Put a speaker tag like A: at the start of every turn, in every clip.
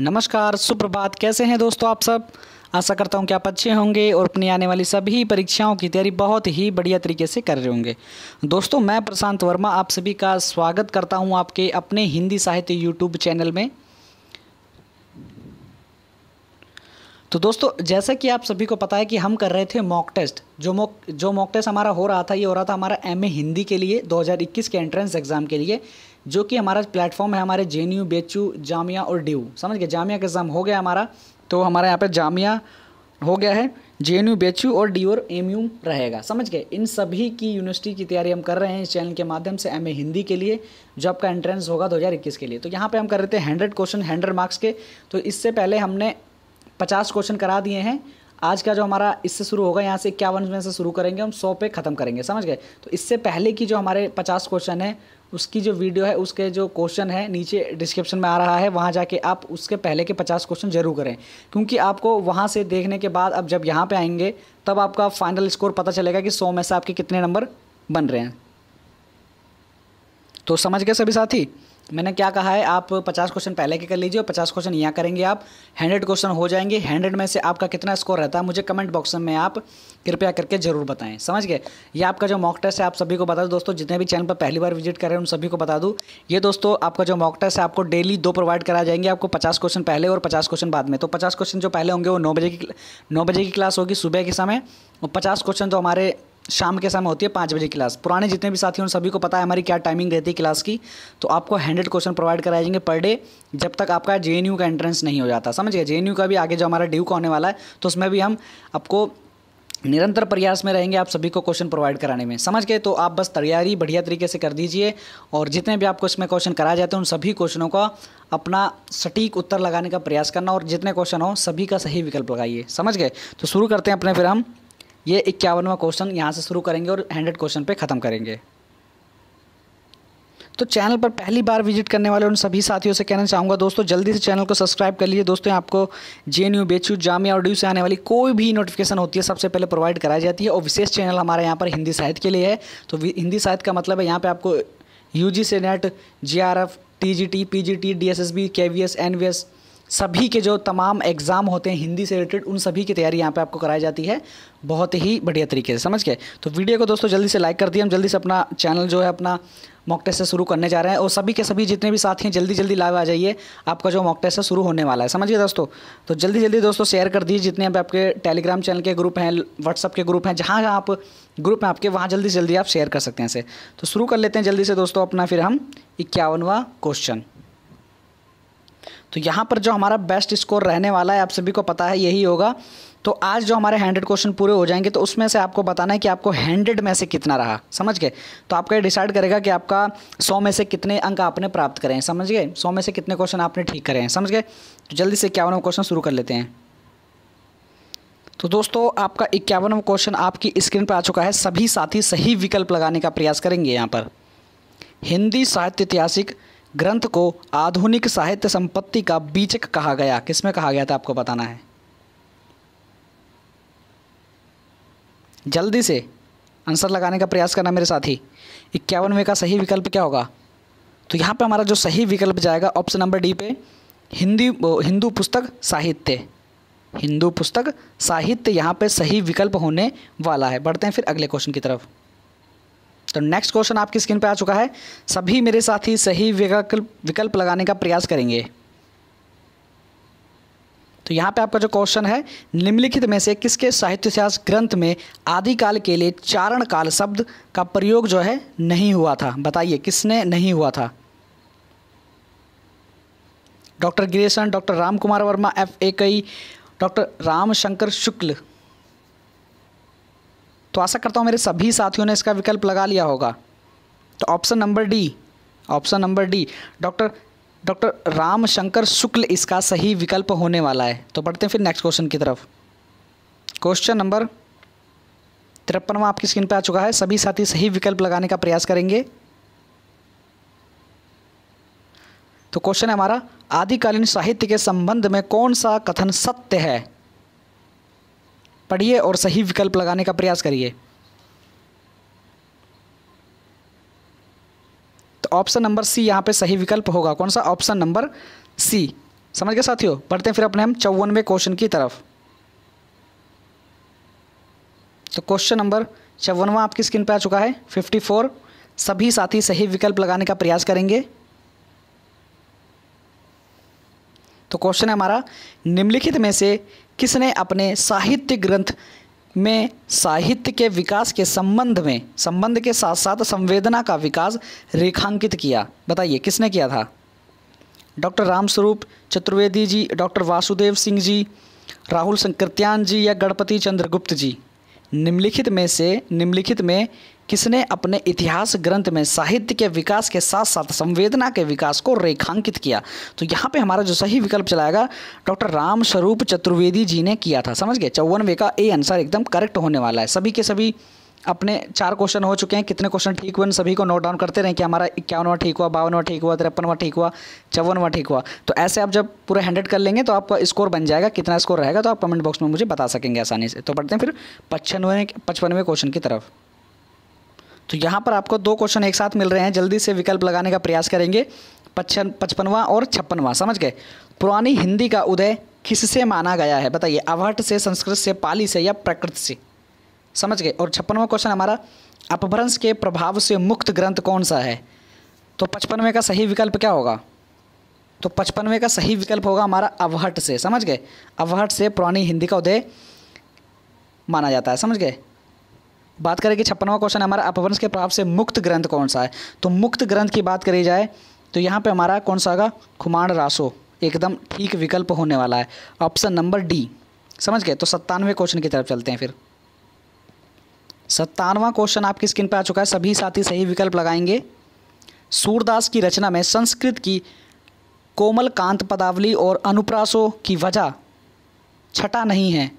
A: नमस्कार सुप्रभात कैसे हैं दोस्तों आप सब आशा करता हूं कि आप अच्छे होंगे और अपनी आने वाली सभी परीक्षाओं की तैयारी बहुत ही बढ़िया तरीके से कर रहे होंगे दोस्तों मैं प्रशांत वर्मा आप सभी का स्वागत करता हूं आपके अपने हिंदी साहित्य यूट्यूब चैनल में तो दोस्तों जैसा कि आप सभी को पता है कि हम कर रहे थे मॉक टेस्ट जो मॉक जो मॉक टेस्ट हमारा हो रहा था ये हो रहा था हमारा एम हिंदी के लिए 2021 के एंट्रेंस एग्ज़ाम के लिए जो कि हमारा प्लेटफॉर्म है हमारे J N U U Jamia और डी समझ गए जामिया का एग्ज़ाम हो गया हमारा तो हमारा यहाँ पर जामिया हो गया है जे एन यू बेच यू और डी और एम यू रहेगा समझ गए इन सभी की यूनिवर्सिटी की तैयारी हम कर रहे हैं इस चैनल के माध्यम से एम ए हिंदी के लिए जो आपका एंट्रेंस होगा दो हज़ार इक्कीस के लिए तो यहाँ पे हम कर रहे थे हंड्रेड क्वेश्चन हंड्रेड मार्क्स के तो इससे पहले हमने पचास क्वेश्चन करा दिए हैं आज का जो हमारा इससे शुरू होगा यहाँ से इक्यावन में से शुरू करेंगे हम सौ पे ख़त्म करेंगे समझ गए तो इससे पहले की जो हमारे पचास क्वेश्चन है उसकी जो वीडियो है उसके जो क्वेश्चन है नीचे डिस्क्रिप्शन में आ रहा है वहाँ जाके आप उसके पहले के पचास क्वेश्चन जरूर करें क्योंकि आपको वहाँ से देखने के बाद अब जब यहाँ पर आएंगे तब आपका फाइनल स्कोर पता चलेगा कि सौ में से आपके कितने नंबर बन रहे हैं तो समझ गए सभी साथी मैंने क्या कहा है आप पचास क्वेश्चन पहले के कर लीजिए और पचास क्वेश्चन यहाँ करेंगे आप हंड्रेड क्वेश्चन हो जाएंगे हंड्रेड में से आपका कितना स्कोर रहता है मुझे कमेंट बॉक्स में आप कृपया करके जरूर बताएं समझ गए ये आपका जो मॉक टेस्ट है आप सभी को बता दूँ दोस्तों जितने भी चैनल पर पहली बार विजिट कर रहे हैं उन सभी को बता दूँ ये दोस्तों आपका जो मॉक टेस्ट है आपको डेली दो प्रोवाइड कराए जाएंगे आपको पचास क्वेश्चन पहले और पचास क्वेश्चन बाद में तो पचास क्वेश्चन जो पहले होंगे वो नौ बजे की नौ बजे की क्लास होगी सुबह के समय और पचास क्वेश्चन जो तो हमारे शाम के समय होती है पाँच बजे क्लास पुराने जितने भी साथी उन सभी को पता है हमारी क्या टाइमिंग रहती है क्लास की तो आपको हंड्रेड क्वेश्चन प्रोवाइड कराए जाएंगे पर डे जब तक आपका जे का एंट्रेंस नहीं हो जाता समझ गए जे का भी आगे जो हमारा ड्यू का होने वाला है तो उसमें भी हम आपको निरंतर प्रयास में रहेंगे आप सभी को क्वेश्चन प्रोवाइड कराने में समझ गए तो आप बस तैयारी बढ़िया तरीके से कर दीजिए और जितने भी आपको इसमें क्वेश्चन कराए जाते हैं उन सभी क्वेश्चनों का अपना सटीक उत्तर लगाने का प्रयास करना और जितने क्वेश्चन हो सभी का सही विकल्प लगाइए समझ गए तो शुरू करते हैं अपने फिर हम ये इक्यावनवा क्वेश्चन यहाँ से शुरू करेंगे और हंड्रेड क्वेश्चन पे ख़त्म करेंगे तो चैनल पर पहली बार विजिट करने वाले उन सभी साथियों से कहना चाहूँगा दोस्तों जल्दी से चैनल को सब्सक्राइब कर लीजिए दोस्तों आपको जे एन यू बेच यू जामिया और ड्यू से आने वाली कोई भी नोटिफिकेशन होती है सबसे पहले प्रोवाइड कराई जाती है और विशेष चैनल हमारे यहाँ पर हिंदी साहित्य के लिए है तो हिंदी साहित्य का मतलब है यहाँ पर आपको यू से NET J R F T G T P G T D S S S B K V S N V S के जो तमाम एग्ज़ाम होते हैं हिंदी से रिलेटेड उन सभी की तैयारी यहाँ पे आपको कराई जाती है बहुत ही बढ़िया तरीके से समझ के तो वीडियो को दोस्तों जल्दी से लाइक कर दिए हम जल्दी से अपना चैनल जो है अपना मॉक टेस्ट से शुरू करने जा रहे हैं और सभी के सभी जितने भी साथी हैं जल्दी जल्दी लाइव आ जाइए आपका जो मॉक टेस्ट शुरू होने वाला है समझिए दोस्तों तो जल्दी जल्दी दोस्तों शेयर कर दीजिए जितने भी आपके टेलीग्राम चैनल के ग्रुप हैं व्हाट्सअप के ग्रुप हैं जहाँ जहाँ आप ग्रुप हैं आपके वहाँ जल्दी जल्दी आप शेयर कर सकते हैं इसे तो शुरू कर लेते हैं जल्दी से दोस्तों अपना फिर हम इक्यावनवा क्वेश्चन तो यहाँ पर जो हमारा बेस्ट स्कोर रहने वाला है आप सभी को पता है यही होगा तो आज जो हमारे हंड्रेड क्वेश्चन पूरे हो जाएंगे तो उसमें से आपको बताना है कि आपको हंड्रेड में से कितना रहा समझ गए तो आपका ये डिसाइड करेगा कि आपका सौ में से कितने अंक आपने प्राप्त करें समझ गए सौ में से कितने क्वेश्चन आपने ठीक करे हैं समझ गए तो जल्दी से इक्यावनवा क्वेश्चन शुरू कर लेते हैं तो दोस्तों आपका इक्यावनवा क्वेश्चन आपकी स्क्रीन पर आ चुका है सभी साथी सही विकल्प लगाने का प्रयास करेंगे यहाँ पर हिंदी साहित्य ऐतिहासिक ग्रंथ को आधुनिक साहित्य संपत्ति का बीचक कहा गया किसमें कहा गया था आपको बताना है जल्दी से आंसर लगाने का प्रयास करना मेरे साथी इक्यावनवे का सही विकल्प क्या होगा तो यहाँ पे हमारा जो सही विकल्प जाएगा ऑप्शन नंबर डी पे हिंदी हिंदू पुस्तक साहित्य हिंदू पुस्तक साहित्य यहाँ पे सही विकल्प होने वाला है बढ़ते हैं फिर अगले क्वेश्चन की तरफ तो नेक्स्ट क्वेश्चन आपकी स्क्रीन पर आ चुका है सभी मेरे साथ ही सही विकल्प विकल्प लगाने का प्रयास करेंगे तो यहाँ पे आपका जो क्वेश्चन है निम्नलिखित में से किसके साहित्य इतिहास ग्रंथ में आदिकाल के लिए चारण काल शब्द का प्रयोग जो है नहीं हुआ था बताइए किसने नहीं हुआ था डॉक्टर गिरेशन doctor Ram Kumar Verma F A कई डॉक्टर राम शंकर शुक्ल तो आशा करता हूँ मेरे सभी साथियों ने इसका विकल्प लगा लिया होगा तो option number D option number D doctor doctor Ramshankar Shukla इसका सही विकल्प होने वाला है तो बढ़ते हैं फिर नेक्स्ट क्वेश्चन की तरफ क्वेश्चन नंबर तिरपनवा आपकी स्क्रीन पर आ चुका है सभी साथी सही विकल्प लगाने का प्रयास करेंगे तो क्वेश्चन है हमारा आदिकालीन साहित्य के संबंध में कौन सा कथन सत्य है पढ़िए और सही विकल्प लगाने का प्रयास करिए तो ऑप्शन नंबर सी यहाँ पे सही विकल्प होगा कौन सा ऑप्शन नंबर सी समझ गए साथियों पढ़ते हैं फिर अपने हम चौवनवे क्वेश्चन की तरफ तो क्वेश्चन नंबर चौवनवा आपकी स्क्रीन पर आ चुका है फिफ्टी फोर सभी साथी सही विकल्प लगाने का प्रयास करेंगे तो क्वेश्चन है हमारा निम्नलिखित में से किसने अपने साहित्य ग्रंथ में साहित्य के विकास के संबंध में संबंध के साथ साथ संवेदना का विकास रेखांकित किया बताइए किसने किया था डॉक्टर रामस्वरूप चतुर्वेदी जी डॉक्टर वासुदेव सिंह जी राहुल संकृत्यान जी या गणपति चंद्रगुप्त जी निम्नलिखित में से निम्नलिखित में किसने अपने इतिहास ग्रंथ में साहित्य के विकास के साथ साथ संवेदना के विकास को रेखांकित किया तो यहाँ पे हमारा जो सही विकल्प चलाएगा डॉक्टर राम स्वरूप चतुर्वेदी जी ने किया था समझ गए चौवनवे का ए आंसर एकदम करेक्ट होने वाला है सभी के सभी अपने चार क्वेश्चन हो चुके हैं कितने क्वेश्चन ठीक हुए सभी को नोट डाउन करते रहें कि हमारा इक्यावनवा ठीक हुआ बावनवा ठीक हुआ तिरपनवा ठीक हुआ चौवनवा ठीक हुआ तो ऐसे आप जब पूरा हंड्रेड कर लेंगे तो आपका स्कोर बन जाएगा कितना स्कोर रहेगा तो आप कमेंट बॉक्स में मुझे बता सकेंगे आसानी से तो पढ़ते हैं फिर पचनवे पचपनवे क्वेश्चन की तरफ तो यहाँ पर आपको दो क्वेश्चन एक साथ मिल रहे हैं जल्दी से विकल्प लगाने का प्रयास करेंगे पचपन पचपनवा और छप्पनवा समझ गए पुरानी हिंदी का उदय किससे माना गया है बताइए अवहट से संस्कृत से पाली से या प्रकृत से समझ गए और छप्पनवा क्वेश्चन हमारा अपभ्रंश के प्रभाव से मुक्त ग्रंथ कौन सा है तो पचपनवे का सही विकल्प क्या होगा तो पचपनवे का सही विकल्प होगा हमारा अवहट से समझ गए अवहट से पुरानी हिंदी का उदय माना जाता है समझ गए बात करें कि छप्पनवा क्वेश्चन हमारा अपवंश के प्रभाव से मुक्त ग्रंथ कौन सा है तो मुक्त ग्रंथ की बात करी जाए तो यहाँ पे हमारा कौन सा होगा खुमाण रासो एकदम ठीक विकल्प होने वाला है ऑप्शन नंबर डी समझ गए तो सत्तानवे क्वेश्चन की तरफ चलते हैं फिर सत्तानवा क्वेश्चन आपकी स्क्रीन पर आ चुका है सभी साथी सही विकल्प लगाएंगे सूरदास की रचना में संस्कृत की कोमल कांत पदावली और अनुप्रासों की वजह छटा नहीं है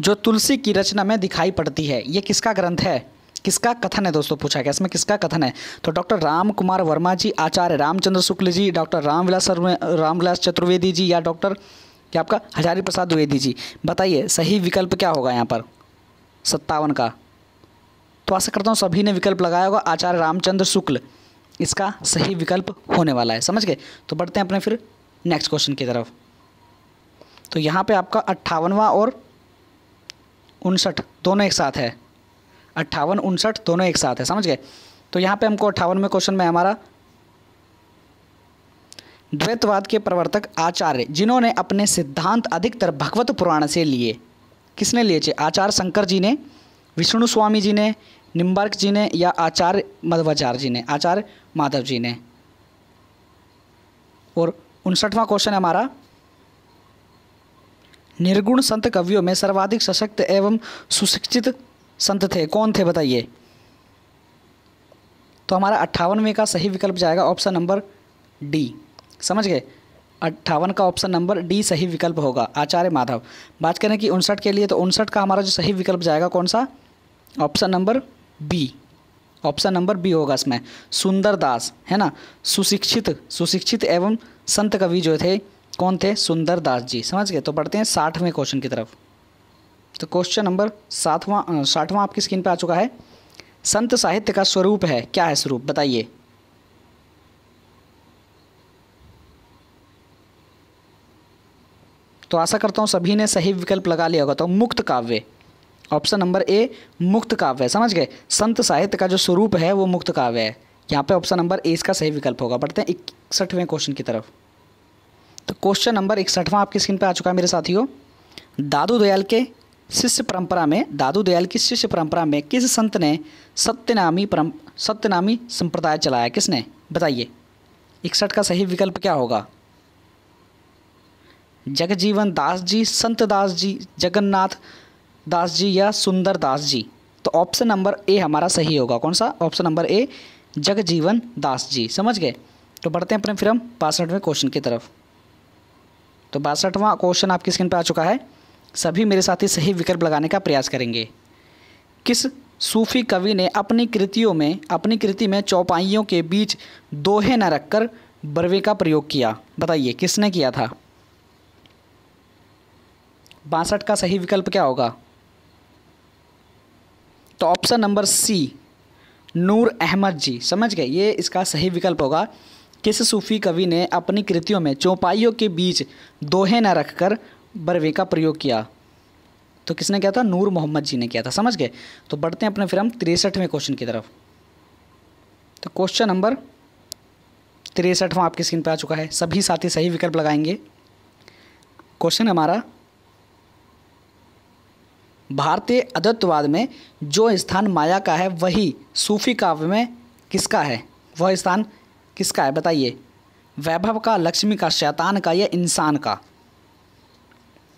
A: जो तुलसी की रचना में दिखाई पड़ती है ये किसका ग्रंथ है किसका कथन है दोस्तों पूछा गया इसमें किसका कथन है तो डॉक्टर राम कुमार वर्मा जी आचार्य रामचंद्र शुक्ल जी डॉक्टर रामविलास रामविलास चतुर्वेदी जी या डॉक्टर क्या आपका हजारी प्रसाद द्विवेदी जी बताइए सही विकल्प क्या होगा यहाँ पर सत्तावन का तो आशा करता हूँ सभी ने विकल्प लगाया होगा आचार्य रामचंद्र शुक्ल इसका सही विकल्प होने वाला है समझ गए तो बढ़ते हैं अपने फिर नेक्स्ट क्वेश्चन की तरफ तो यहाँ पे आपका अट्ठावनवा और उनसठ दोनों एक साथ है अट्ठावन उनसठ दोनों एक साथ है समझ गए तो यहाँ पे हमको अट्ठावन में क्वेश्चन में हमारा द्वैतवाद के प्रवर्तक आचार्य जिन्होंने अपने सिद्धांत अधिकतर भगवत पुराण से लिए किसने लिए थे आचार्य शंकर जी ने विष्णु स्वामी जी ने निम्बर्क जी ने या आचार्य मध्वाचार्य जी ने आचार्य माधव जी ने और उनसठवां क्वेश्चन है हमारा निर्गुण संत कवियों में सर्वाधिक सशक्त एवं सुशिक्षित संत थे कौन थे बताइए तो हमारा अट्ठावनवे का सही विकल्प जाएगा ऑप्शन नंबर डी समझ गए अट्ठावन का ऑप्शन नंबर डी सही विकल्प होगा आचार्य माधव बात करें कि उनसठ के लिए तो उनसठ का हमारा जो सही विकल्प जाएगा कौन सा option number B option number B होगा इसमें सुंदर दास है ना सुशिक्षित सुशिक्षित एवं संत कवि जो थे कौन थे सुंदर दास जी समझ गए तो पढ़ते हैं साठवें क्वेश्चन की तरफ तो क्वेश्चन नंबर सातवां साठवां आपकी स्क्रीन पर आ चुका है संत साहित्य का स्वरूप है क्या है स्वरूप बताइए तो आशा करता हूँ सभी ने सही विकल्प लगा लिया होगा तो मुक्त काव्य ऑप्शन नंबर ए मुक्त काव्य समझ गए संत साहित्य का जो स्वरूप है वो मुक्त काव्य है यहाँ पे ऑप्शन नंबर ए इसका सही विकल्प होगा बढ़ते हैं इकसठवें क्वेश्चन की तरफ तो क्वेश्चन नंबर इकसठवां आपकी स्क्रीन पर आ चुका है मेरे साथियों दादू दयाल के शिष्य परंपरा में दादू दयाल की शिष्य परंपरा में किस संत ने सत्यनामी परम सत्यनामी संप्रदाय चलाया किसने बताइए इकसठ का सही विकल्प क्या होगा जगजीवन दास जी संत दास जी जगन्नाथ दास जी या सुंदर दास जी तो ऑप्शन नंबर ए हमारा सही होगा कौन सा option number A Jagjivan Das ji समझ गए तो बढ़ते हैं अपने फिर हम बासठवें क्वेश्चन की तरफ तो बासठवां क्वेश्चन आपकी स्क्रीन पर आ चुका है सभी मेरे साथी सही विकल्प लगाने का प्रयास करेंगे किस सूफी कवि ने अपनी कृतियों में अपनी कृति में चौपाइयों के बीच दोहे न रखकर बरवे का प्रयोग किया बताइए किसने किया था बासठ का सही विकल्प क्या होगा तो option number C Noor Ahmad ji समझ गए ये इसका सही विकल्प होगा किस सूफी कवि ने अपनी कृतियों में चौपाइयों के बीच दोहे न रखकर बरवे का प्रयोग किया तो किसने किया था नूर मोहम्मद जी ने किया था समझ गए तो बढ़ते हैं अपने फिर हम तिरसठवें क्वेश्चन की तरफ तो क्वेश्चन नंबर तिरसठवा आपकी स्क्रीन पर आ चुका है सभी साथी सही विकल्प लगाएंगे क्वेश्चन हमारा भारतीय अद्वैतवाद में जो स्थान माया का है वही सूफी काव्य में किसका है वह स्थान किसका है बताइए वैभव का लक्ष्मी का शैतान का या इंसान का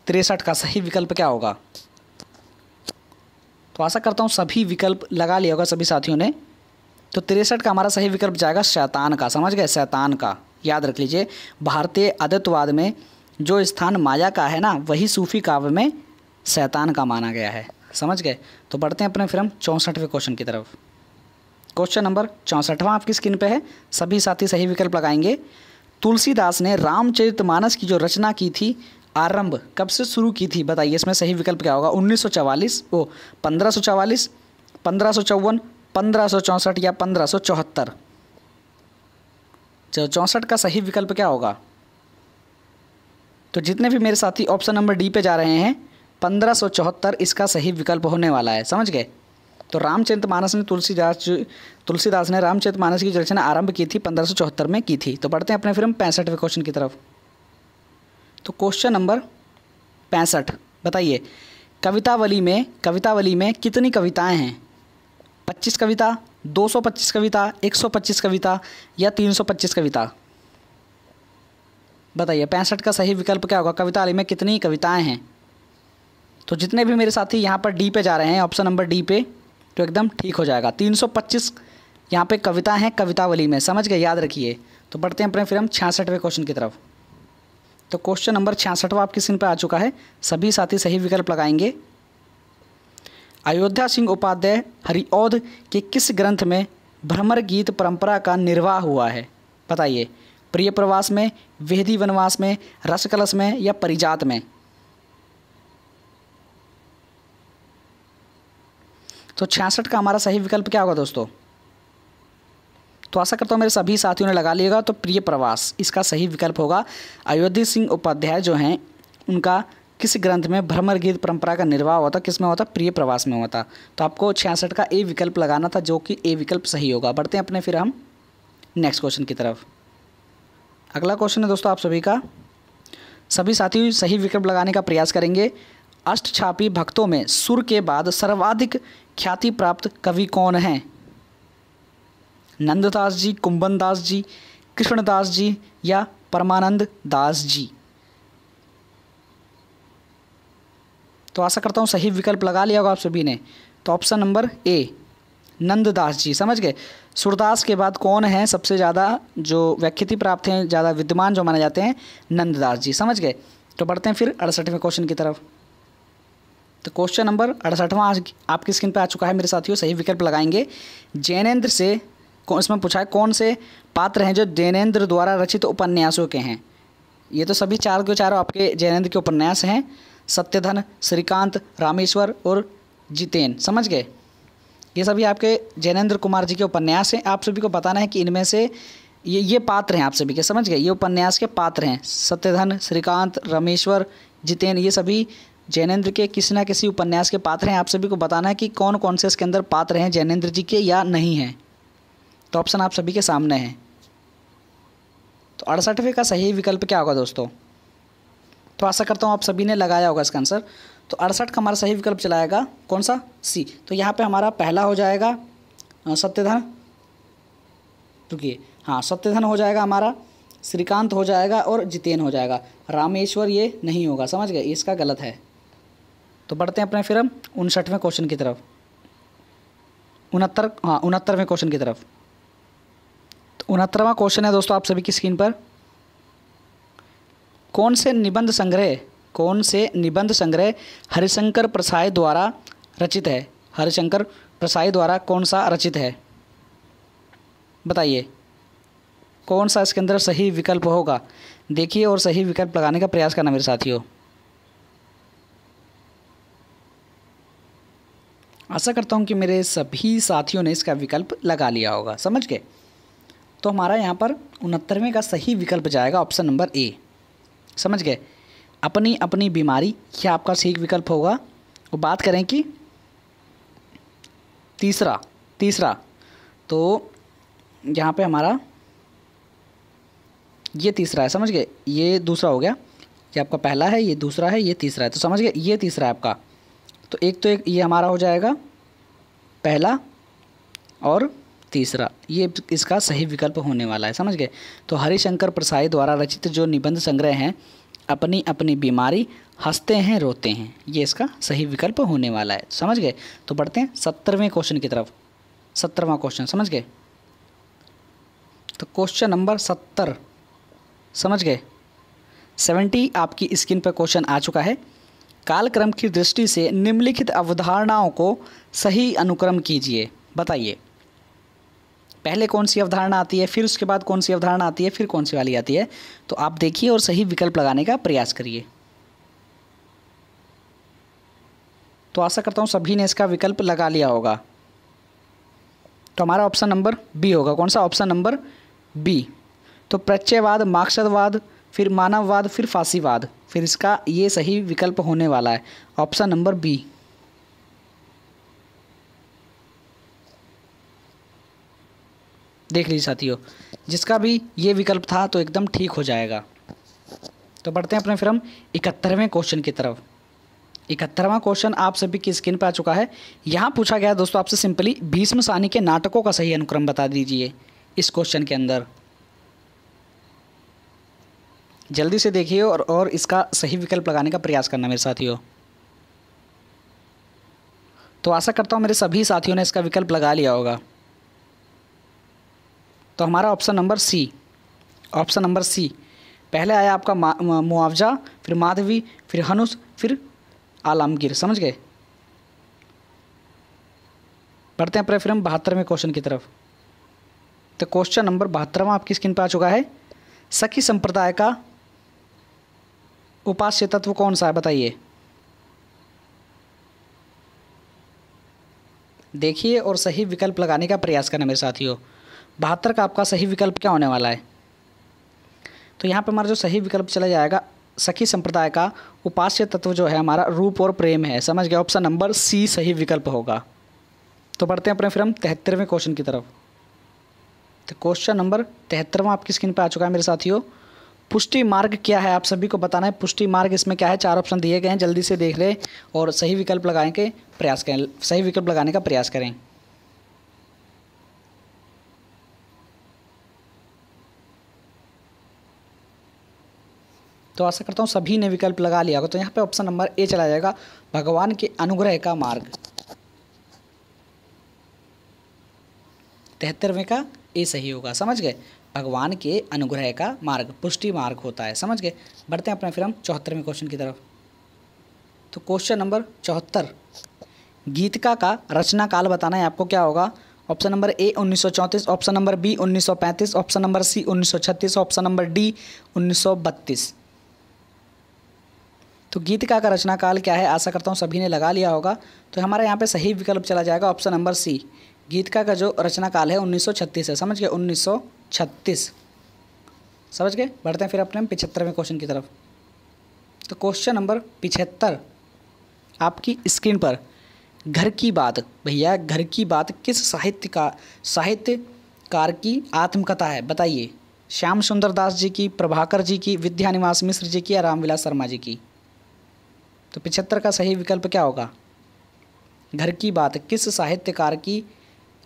A: तिरसठ का सही विकल्प क्या होगा तो आशा करता हूँ सभी विकल्प लगा लिया होगा सभी साथियों ने तो तिरसठ का हमारा सही विकल्प जाएगा शैतान का समझ गए शैतान का याद रख लीजिए भारतीय अद्वैतवाद में जो स्थान माया का है ना वही सूफी काव्य में शैतान का माना गया है समझ गए तो बढ़ते हैं अपने फिर हम चौंसठवें क्वेश्चन की तरफ क्वेश्चन नंबर चौंसठवा आपकी स्क्रीन पे है सभी साथी सही विकल्प लगाएंगे तुलसीदास ने रामचरितमानस की जो रचना की थी आरंभ कब से शुरू की थी बताइए इसमें सही विकल्प क्या होगा उन्नीस सौ चवालीस ओ पंद्रह सौ चवालीस पंद्रह सौ चौवन पंद्रह सौ चौंसठ या पंद्रह सौ चौहत्तर चौंसठ का सही विकल्प क्या होगा तो जितने भी मेरे साथी ऑप्शन नंबर डी पे जा रहे हैं पंद्रह सौ चौहत्तर इसका सही विकल्प होने वाला है समझ गए तो रामचरित मानस ने तुलसीदास तुलसीदास ने रामचरित मानस की रचना आरंभ की थी पंद्रह में की थी तो पढ़ते हैं अपने फिर हम पैंसठवें क्वेश्चन की तरफ तो क्वेश्चन नंबर पैंसठ बताइए कवितावली में कवितावली में कितनी कविताएं हैं पच्चीस कविता 225 कविता 125 कविता या 325 कविता बताइए पैंसठ का सही विकल्प क्या होगा कवितावली में कितनी कविताएं हैं तो जितने भी मेरे साथी यहाँ पर डी पे जा रहे हैं ऑप्शन नंबर डी पे तो एकदम ठीक हो जाएगा 325 यहाँ पे कविता है कवितावली में समझ गए याद रखिए तो बढ़ते हैं अपने फिर हम छियासठवें क्वेश्चन की तरफ तो क्वेश्चन नंबर छियासठवा आपकी सिंह पर आ चुका है सभी साथी सही विकल्प लगाएंगे अयोध्या सिंह उपाध्याय हरिओद के किस ग्रंथ में भ्रमर गीत परंपरा का निर्वाह हुआ है बताइए प्रिय प्रवास में वेदी वनवास में रसकलश में या परिजात में तो छियासठ का हमारा सही विकल्प क्या होगा दोस्तों तो आशा करता हूँ मेरे सभी साथियों ने लगा लिएगा तो प्रिय प्रवास इसका सही विकल्प होगा अयोध्या सिंह उपाध्याय जो हैं उनका किस ग्रंथ में भ्रमर गीत परंपरा का निर्वाह होता किस में होता प्रिय प्रवास में होता तो आपको छियासठ का ए विकल्प लगाना था जो कि ए विकल्प सही होगा बढ़ते हैं अपने फिर हम नेक्स्ट क्वेश्चन की तरफ अगला क्वेश्चन है दोस्तों आप सभी का सभी साथी सही विकल्प लगाने का प्रयास करेंगे अष्टछापी भक्तों में सुर के बाद सर्वाधिक ख्याति प्राप्त कवि कौन हैं नंददास जी कुंभनदास दास जी कृष्णदास जी या परमानंद दास जी तो आशा करता हूँ सही विकल्प लगा लिया होगा आप सभी ने तो option number A Nanddas ji समझ गए सुरदास के बाद कौन है सबसे ज़्यादा जो व्याख्यति प्राप्त हैं ज़्यादा विद्यमान जो माने जाते हैं नंददास जी समझ गए तो बढ़ते हैं फिर अड़सठवें क्वेश्चन की तरफ तो क्वेश्चन नंबर अड़सठवां आज आपकी स्क्रीन पर आ चुका है मेरे साथियों सही विकल्प लगाएंगे जैनेन्द्र से इसमें पूछा है कौन से पात्र हैं जो जैनेन्द्र द्वारा रचित उपन्यासों के हैं ये तो सभी चार के चारों आपके जैनेन्द्र के उपन्यास हैं सत्यधन श्रीकांत रामेश्वर और जितेन समझ गए ये सभी आपके जैनेन्द्र कुमार जी के उपन्यास हैं आप सभी को बताना है कि इनमें से ये ये पात्र हैं आप सभी के समझ गए ये उपन्यास के पात्र हैं सत्यधन श्रीकांत रामेश्वर जितेन ये सभी जैनेन्द्र के किसी ना किसी उपन्यास के पात्र हैं आप सभी को बताना है कि कौन कौन से इसके अंदर पात्र हैं जैनेन्द्र जी के या नहीं हैं तो ऑप्शन आप सभी के सामने हैं तो अड़सठवें का सही विकल्प क्या होगा दोस्तों तो आशा करता हूँ आप सभी ने लगाया होगा इसका आंसर तो अड़सठ का हमारा सही विकल्प चलाएगा कौन सा सी तो यहाँ पे हमारा पहला हो जाएगा सत्यधन रुकिए हाँ सत्यधन हो जाएगा हमारा श्रीकांत हो जाएगा और जितेन हो जाएगा रामेश्वर ये नहीं होगा समझ गए इसका गलत है तो बढ़ते हैं अपने फिर हम उनसठवें क्वेश्चन की तरफ उनहत्तर हाँ उनहत्तरवें क्वेश्चन की तरफ तो उनहत्तरवा क्वेश्चन है दोस्तों आप सभी की स्क्रीन पर कौन से निबंध संग्रह कौन से निबंध संग्रह हरिशंकर प्रसाई द्वारा रचित है हरिशंकर प्रसाई द्वारा कौन सा रचित है बताइए कौन सा इसके अंदर सही विकल्प होगा देखिए और सही विकल्प लगाने का प्रयास करना मेरे साथियों आशा करता हूँ कि मेरे सभी साथियों ने इसका विकल्प लगा लिया होगा समझ गए तो हमारा यहाँ पर उनहत्तरवें का सही विकल्प जाएगा ऑप्शन नंबर ए समझ गए अपनी अपनी बीमारी क्या आपका सही विकल्प होगा वो बात करें कि तीसरा तीसरा तो यहाँ पे हमारा ये तीसरा है समझ गए ये दूसरा हो गया ये आपका पहला है ये दूसरा है ये तीसरा है तो समझ गए ये तीसरा है आपका तो एक तो एक ये हमारा हो जाएगा पहला और तीसरा ये इसका सही विकल्प होने वाला है समझ गए तो हरिशंकर प्रसाई द्वारा रचित जो निबंध संग्रह हैं अपनी अपनी बीमारी हंसते हैं रोते हैं ये इसका सही विकल्प होने वाला है समझ गए तो बढ़ते हैं सत्तरवें क्वेश्चन की तरफ सत्तरवां क्वेश्चन समझ गए तो क्वेश्चन नंबर सत्तर समझ गए सेवेंटी आपकी स्क्रीन पर क्वेश्चन आ चुका है कालक्रम की दृष्टि से निम्नलिखित अवधारणाओं को सही अनुक्रम कीजिए बताइए पहले कौन सी अवधारणा आती है फिर उसके बाद कौन सी अवधारणा आती है फिर कौन सी वाली आती है तो आप देखिए और सही विकल्प लगाने का प्रयास करिए तो आशा करता हूँ सभी ने इसका विकल्प लगा लिया होगा तो हमारा ऑप्शन नंबर बी होगा कौन सा ऑप्शन नंबर बी तो प्रत्ययवाद मार्क्सवाद फिर मानववाद फिर फांसीवाद फिर इसका ये सही विकल्प होने वाला है ऑप्शन नंबर बी देख लीजिए साथियों जिसका भी ये विकल्प था तो एकदम ठीक हो जाएगा तो बढ़ते हैं अपने फिर हम इकहत्तरवें क्वेश्चन की तरफ इकहत्तरवा क्वेश्चन आप सभी की स्क्रीन पर आ चुका है यहाँ पूछा गया दोस्तों आपसे सिंपली भीष्म सानी के नाटकों का सही अनुक्रम बता दीजिए इस क्वेश्चन के अंदर जल्दी से देखिए और और इसका सही विकल्प लगाने का प्रयास करना मेरे साथियों तो आशा करता हूँ मेरे सभी साथियों ने इसका विकल्प लगा लिया होगा तो हमारा option number C option number C पहले आया आपका मुआवजा फिर माधवी फिर हनुस फिर आलमगीर समझ गए बढ़ते हैं फिर हम बहत्तरवें क्वेश्चन की तरफ तो क्वेश्चन नंबर बहत्तरवा आपकी स्क्रीन पर आ चुका है सखी संप्रदाय का उपास्य तत्व कौन सा है बताइए देखिए और सही विकल्प लगाने का प्रयास करना मेरे साथियों बहत्तर का आपका सही विकल्प क्या होने वाला है तो यहाँ पर हमारा जो सही विकल्प चला जाएगा सखी संप्रदाय का उपास्य तत्व जो है हमारा रूप और प्रेम है समझ गया ऑप्शन नंबर सी सही विकल्प होगा तो बढ़ते हैं अपने फिर हम तिहत्तरवें क्वेश्चन की तरफ तो क्वेश्चन नंबर तिहत्तरवा आपकी स्क्रीन पर आ चुका है मेरे साथियों पुष्टि मार्ग क्या है आप सभी को बताना है पुष्टि मार्ग इसमें क्या है चार ऑप्शन दिए गए हैं जल्दी से देख लें और सही विकल्प लगाने के प्रयास करें सही विकल्प लगाने का प्रयास करें तो आशा करता हूँ सभी ने विकल्प लगा लिया होगा तो यहाँ पे ऑप्शन नंबर ए चला जाएगा भगवान के अनुग्रह का मार्ग तिहत्तरवें का ए सही होगा समझ गए भगवान के अनुग्रह का मार्ग पुष्टि मार्ग होता है समझ गए बढ़ते हैं अपना फिर हम चौहत्तरवें क्वेश्चन की तरफ तो क्वेश्चन नंबर चौहत्तर गीतका का रचना काल बताना है आपको क्या होगा option number A 1934 option number B 1935 option number C 1936 option number D 1932 तो गीतका का रचना काल क्या है आशा करता हूँ सभी ने लगा लिया होगा तो हमारा यहाँ पे सही विकल्प चला जाएगा ऑप्शन नंबर सी गीतका का जो रचना काल है 1936 है समझ गए छत्तीस समझ गए बढ़ते हैं फिर अपने हम पिछहत्तरवें क्वेश्चन की तरफ तो क्वेश्चन नंबर पिछहत्तर आपकी स्क्रीन पर घर की बात भैया घर की बात किस साहित्य का साहित्यकार की आत्मकथा है बताइए श्याम सुंदर दास जी की प्रभाकर जी की विद्यानिवास मिश्र जी की या रामविलास शर्मा जी की तो पिछहत्तर का सही विकल्प क्या होगा घर की बात किस साहित्यकार की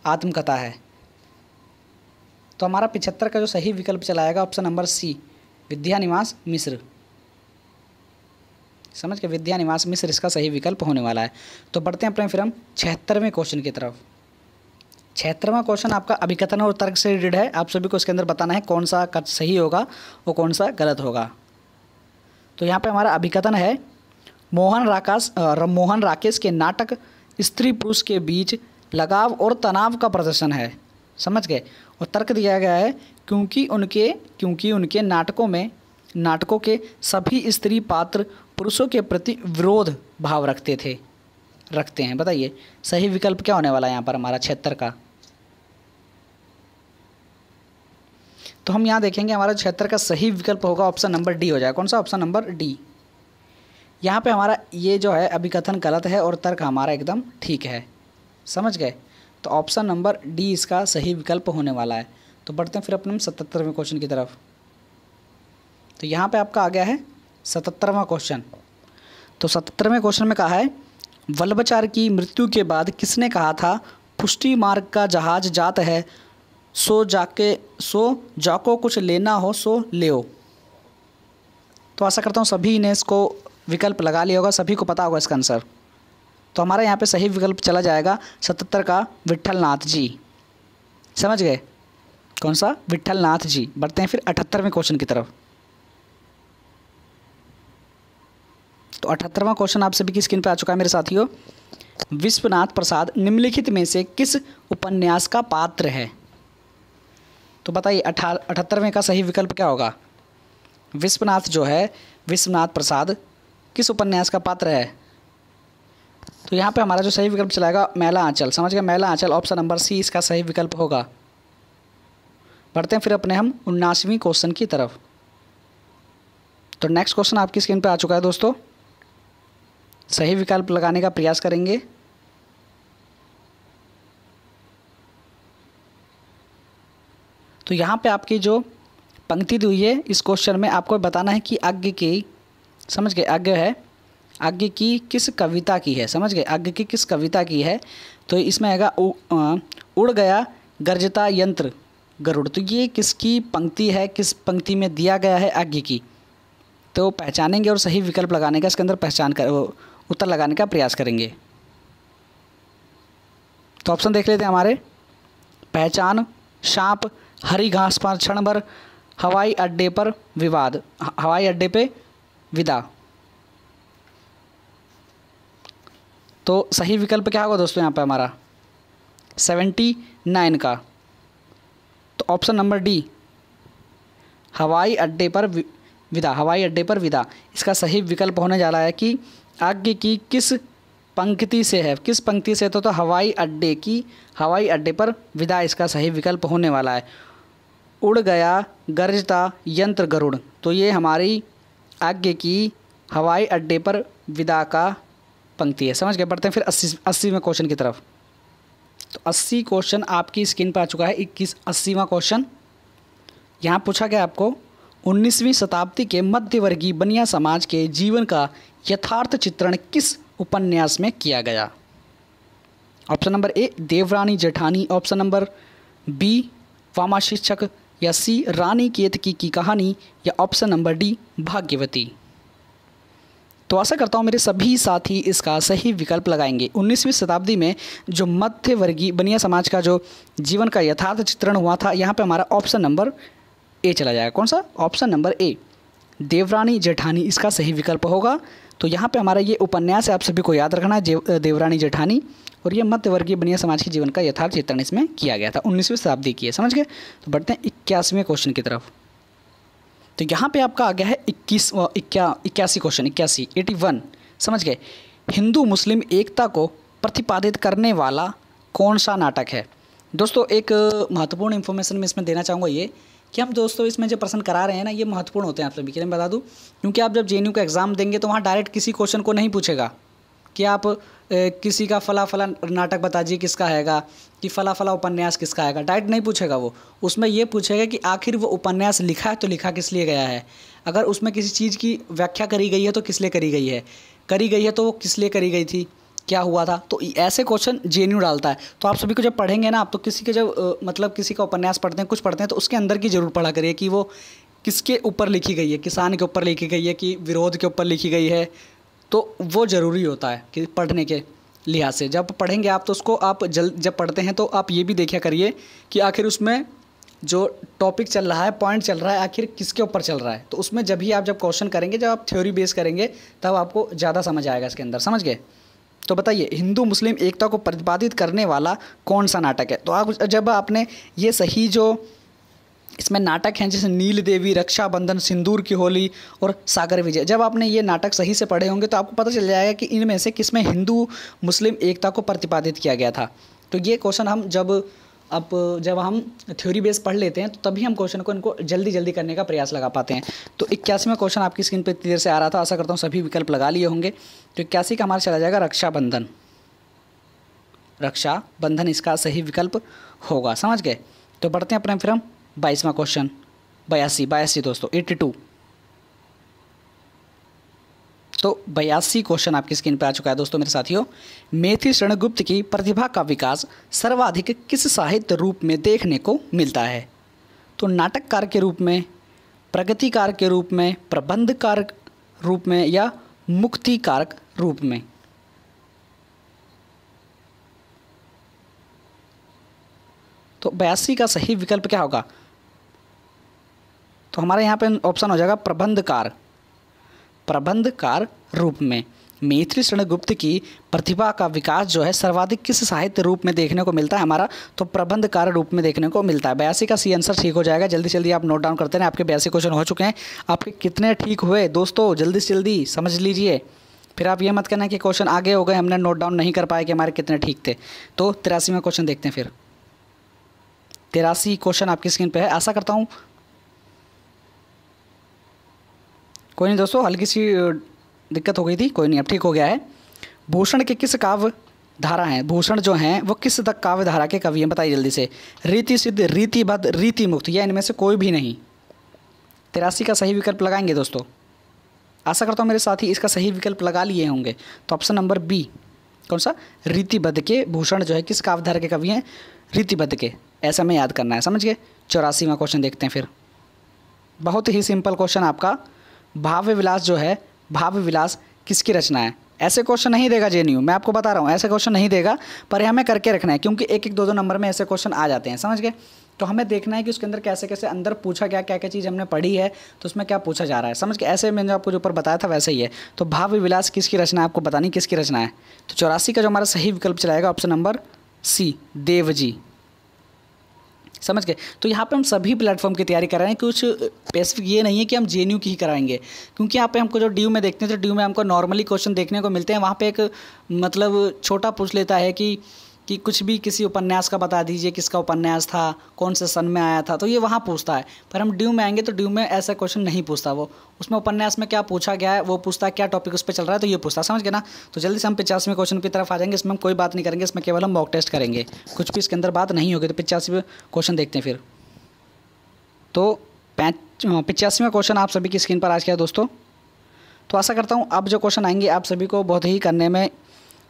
A: आत्मकथा है तो हमारा पिछहत्तर का जो सही विकल्प चलाएगा ऑप्शन नंबर सी विद्या निवास मिश्र समझ के विद्या निवास मिश्र इसका सही विकल्प होने वाला है तो बढ़ते हैं अपने फिर हम छिहत्तरवें क्वेश्चन की तरफ छिहत्तरवा क्वेश्चन आपका अभिकथन और तर्क से रिलेटेड है आप सभी को इसके अंदर बताना है कौन सा सही होगा और कौन सा गलत होगा तो यहाँ पे हमारा अभिकथन है मोहन राकाश मोहन राकेश के नाटक स्त्री पुरुष के बीच लगाव और तनाव का प्रदर्शन है समझ गए और तर्क दिया गया है क्योंकि उनके क्योंकि उनके नाटकों में नाटकों के सभी स्त्री पात्र पुरुषों के प्रति विरोध भाव रखते थे रखते हैं बताइए सही विकल्प क्या होने वाला है यहाँ पर हमारा छिहत्तर का तो हम यहाँ देखेंगे हमारा छिहत्तर का सही विकल्प होगा ऑप्शन नंबर डी हो जाएगा कौन सा ऑप्शन नंबर डी यहाँ पे हमारा ये जो है अभिकथन गलत है और तर्क हमारा एकदम ठीक है समझ गए तो ऑप्शन नंबर डी इसका सही विकल्प होने वाला है तो बढ़ते हैं फिर अपने सतहत्तरवें क्वेश्चन की तरफ तो यहाँ पे आपका आ गया है सतहत्तरवा क्वेश्चन तो सतहत्तरवें क्वेश्चन में कहा है वल्लभाचार्य की मृत्यु के बाद किसने कहा था पुष्टि मार्ग का जहाज जात है सो जाके सो जाको कुछ लेना हो सो ले तो आशा करता हूँ सभी ने इसको विकल्प लगा लिया होगा सभी को पता होगा इसका आंसर तो हमारा यहाँ पे सही विकल्प चला जाएगा सतहत्तर का विट्ठल नाथ जी समझ गए कौन सा विट्ठल नाथ जी बढ़ते हैं फिर अठहत्तरवें क्वेश्चन की तरफ तो अठहत्तरवां क्वेश्चन आप सभी की स्क्रीन पर आ चुका है मेरे साथियों विश्वनाथ प्रसाद निम्नलिखित में से किस उपन्यास का पात्र है तो बताइए अठा अठहत्तरवें का सही विकल्प क्या होगा विश्वनाथ जो है विश्वनाथ प्रसाद किस उपन्यास का पात्र है तो यहाँ पे हमारा जो सही विकल्प चलाएगा मैला आंचल समझ गए मैला आंचल ऑप्शन नंबर सी इसका सही विकल्प होगा बढ़ते हैं फिर अपने हम उन्नासवीं क्वेश्चन की तरफ तो नेक्स्ट क्वेश्चन आपकी स्क्रीन पर आ चुका है दोस्तों सही विकल्प लगाने का प्रयास करेंगे तो यहाँ पे आपकी जो पंक्ति दी हुई है इस क्वेश्चन में आपको बताना है कि अज्ञ की समझ गए अज्ञ है आज्ञ की किस कविता की है समझ गए आज्ञ की किस कविता की है तो इसमें आएगा उड़ गया गर्जता यंत्र गरुड़ तो ये किसकी पंक्ति है किस पंक्ति में दिया गया है आज्ञ की तो पहचानेंगे और सही विकल्प लगाने का इसके अंदर पहचान कर उत्तर लगाने का प्रयास करेंगे तो ऑप्शन देख लेते हैं हमारे पहचान शाप हरी घास पर क्षण भर हवाई अड्डे पर विवाद हवाई अड्डे पे विदा तो सही विकल्प क्या होगा दोस्तों यहाँ पर हमारा सेवेंटी नाइन का तो ऑप्शन नंबर डी हवाई अड्डे पर विदा हवाई अड्डे पर विदा इसका सही विकल्प होने जा रहा है कि आज्ञा की किस पंक्ति से है किस पंक्ति से तो, तो हवाई अड्डे की हवाई अड्डे पर विदा इसका सही विकल्प होने वाला है उड़ गया गरजता यंत्र गरुड़ तो ये हमारी आज्ञा की हवाई अड्डे पर विदा का पंक्ति है समझ गए बढ़ते हैं फिर अस्सी अस्सीवें क्वेश्चन की तरफ तो अस्सी क्वेश्चन आपकी स्क्रीन पर आ चुका है इक्कीस अस्सीवा क्वेश्चन यहाँ पूछा गया आपको उन्नीसवीं शताब्दी के मध्यवर्गीय बनिया समाज के जीवन का यथार्थ चित्रण किस उपन्यास में किया गया ऑप्शन नंबर ए देवरानी जेठानी ऑप्शन नंबर बी वामा शिक्षक या सी रानी केतकी की कहानी या ऑप्शन नंबर डी भाग्यवती तो आशा करता हूँ मेरे सभी साथी इसका सही विकल्प लगाएंगे 19वीं शताब्दी में जो मध्य वर्गीय बनिया समाज का जो जीवन का यथार्थ चित्रण हुआ था यहाँ पर हमारा ऑप्शन नंबर ए चला जाएगा कौन सा ऑप्शन नंबर ए देवरानी जेठानी इसका सही विकल्प होगा तो यहाँ पे हमारा ये उपन्यास है आप सभी को याद रखना है देवरानी जेठानी और ये मध्यवर्गीय बनिया समाज के जीवन का यथार्थ चित्रण इसमें किया गया था उन्नीसवीं शताब्दी की है समझ गए तो बढ़ते हैं इक्यासवें क्वेश्चन की तरफ तो यहाँ पे आपका आ गया है इक्कीस इक्या इक्यासी क्वेश्चन इक्यासी एटी वन समझ गए हिंदू मुस्लिम एकता को प्रतिपादित करने वाला कौन सा नाटक है दोस्तों एक महत्वपूर्ण इन्फॉर्मेशन मैं इसमें देना चाहूँगा ये कि हम दोस्तों इसमें जो प्रश्न करा रहे हैं ना ये महत्वपूर्ण होते हैं आप सभी के लिए मैं बता दूँ क्योंकि आप जब जे का एग्ज़ाम देंगे तो वहाँ डायरेक्ट किसी क्वेश्चन को नहीं पूछेगा कि आप किसी का फला फला नाटक बता दिए किसका आएगा कि फला फला उपन्यास किसका आएगा डायरेक्ट नहीं पूछेगा वो उसमें ये पूछेगा कि आखिर वो उपन्यास लिखा है तो लिखा किस लिए गया है अगर उसमें किसी चीज़ की व्याख्या करी गई है तो किस लिए करी गई है करी गई है तो वो किस लिए करी गई थी क्या हुआ था तो ऐसे क्वेश्चन जे डालता है तो आप सभी को जब पढ़ेंगे ना आप तो किसी के जब मतलब किसी का उपन्यास पढ़ते हैं कुछ पढ़ते हैं तो उसके अंदर की ज़रूर पढ़ा करिए कि वो किसके ऊपर लिखी गई है किसान के ऊपर लिखी गई है कि विरोध के ऊपर लिखी गई है तो वो ज़रूरी होता है कि पढ़ने के लिहाज से जब पढ़ेंगे आप तो उसको आप जल जब पढ़ते हैं तो आप ये भी देखा करिए कि आखिर उसमें जो टॉपिक चल रहा है पॉइंट चल रहा है आखिर किसके ऊपर चल रहा है तो उसमें जब भी आप जब क्वेश्चन करेंगे जब आप थ्योरी बेस करेंगे तब आपको ज़्यादा समझ आएगा इसके अंदर समझ गए तो बताइए हिंदू मुस्लिम एकता को प्रतिपादित करने वाला कौन सा नाटक है तो आप जब आपने ये सही जो इसमें नाटक हैं जैसे नील देवी रक्षाबंधन सिंदूर की होली और सागर विजय जब आपने ये नाटक सही से पढ़े होंगे तो आपको पता चल जाएगा कि इनमें से किसमें हिंदू मुस्लिम एकता को प्रतिपादित किया गया था तो ये क्वेश्चन हम जब अब जब हम थ्योरी बेस पढ़ लेते हैं तो तभी हम क्वेश्चन को इनको जल्दी जल्दी करने का प्रयास लगा पाते हैं तो में क्वेश्चन आपकी स्क्रीन पर इतनी देर से आ रहा था आशा करता हूँ सभी विकल्प लगा लिए होंगे तो इक्यासी का हमारा चला जाएगा रक्षाबंधन रक्षाबंधन इसका सही विकल्प होगा समझ गए तो बढ़ते हैं अपने फिर हम बाईसवा क्वेश्चन बयासी बयासी दोस्तों एट्टी टू तो बयासी क्वेश्चन आपकी स्क्रीन पर आ चुका है दोस्तों मेरे साथियों मेथी शरणगुप्त की प्रतिभा का विकास सर्वाधिक किस साहित्य रूप में देखने को मिलता है तो नाटककार के रूप में प्रगतिकार के रूप में प्रबंधकार रूप में या मुक्तिकारक रूप में तो बयासी का सही विकल्प क्या होगा तो हमारे यहाँ पे ऑप्शन हो जाएगा प्रबंधकार प्रबंधकार रूप में मैत्री गुप्त की प्रतिभा का विकास जो है सर्वाधिक किस साहित्य रूप में देखने को मिलता है हमारा तो प्रबंधकार रूप में देखने को मिलता है बयासी का सी आंसर ठीक हो जाएगा जल्दी जल्दी आप नोट डाउन करते हैं आपके बयासी क्वेश्चन हो चुके हैं आपके कितने ठीक हुए दोस्तों जल्दी से जल्दी समझ लीजिए फिर आप ये मत कहना कि क्वेश्चन आगे हो गए हमने नोट डाउन नहीं कर पाए कि हमारे कितने ठीक थे तो तिरासी में क्वेश्चन देखते हैं फिर तिरासी क्वेश्चन आपकी स्क्रीन पर है ऐसा करता हूँ कोई नहीं दोस्तों हल्की सी दिक्कत हो गई थी कोई नहीं अब ठीक हो गया है भूषण के किस काव्य धारा हैं भूषण जो हैं वो किस तक काव्य धारा के कवि हैं बताइए जल्दी से रीति सिद्ध रीतिबद्ध रीति मुक्त या इनमें से कोई भी नहीं तिरासी का सही विकल्प लगाएंगे दोस्तों आशा करता हूँ मेरे साथ ही इसका सही विकल्प लगा लिए होंगे तो ऑप्शन नंबर बी कौन सा रीतिबद्ध के भूषण जो है किस काव्यधारा के कवि हैं रीतिबद्ध के ऐसा में याद करना है समझ गए चौरासीवा क्वेश्चन देखते हैं फिर बहुत ही सिंपल क्वेश्चन आपका भाव्य विलास जो है भाव्य विलास किसकी रचना है ऐसे क्वेश्चन नहीं देगा जे मैं आपको बता रहा हूँ ऐसे क्वेश्चन नहीं देगा पर हमें करके रखना है क्योंकि एक एक दो दो नंबर में ऐसे क्वेश्चन आ जाते हैं समझ गए तो हमें देखना है कि उसके अंदर कैसे कैसे अंदर पूछा गया क्या क्या चीज़ हमने पढ़ी है तो उसमें क्या पूछा जा रहा है समझ के ऐसे मैंने आपको जो ऊपर बताया था वैसे ही है तो भाव्य विलास किसकी रचना है आपको बतानी किसकी रचना है तो चौरासी का जो हमारा सही विकल्प चलाएगा ऑप्शन नंबर सी देव जी समझ गए तो यहाँ पे हम सभी प्लेटफॉर्म की तैयारी कर रहे हैं कुछ स्पेसिफिक ये नहीं है कि हम जे की ही कराएंगे क्योंकि यहाँ पे हमको जो ड्यू में देखते हैं तो ड्यू में हमको नॉर्मली क्वेश्चन देखने को मिलते हैं वहाँ पे एक मतलब छोटा पूछ लेता है कि कि कुछ भी किसी उपन्यास का बता दीजिए किसका उपन्यास था कौन से सन में आया था तो ये वहाँ पूछता है पर हम ड्यू में आएंगे तो ड्यू में ऐसा क्वेश्चन नहीं पूछता वो उसमें उपन्यास में क्या पूछा गया है वो पूछता है क्या टॉपिक उस पर चल रहा है तो ये पूछता समझ गए ना तो जल्दी से हम पिचासवें क्वेश्चन की तरफ आ जाएंगे इसमें हम कोई बात नहीं करेंगे इसमें केवल हम मॉक टेस्ट करेंगे कुछ भी इसके अंदर बात नहीं होगी तो पिचासीवें क्वेश्चन देखते हैं फिर तो पिचासीवें क्वेश्चन आप सभी की स्क्रीन पर आ गया दोस्तों तो आशा करता हूँ अब जो क्वेश्चन आएंगे आप सभी को बहुत ही करने में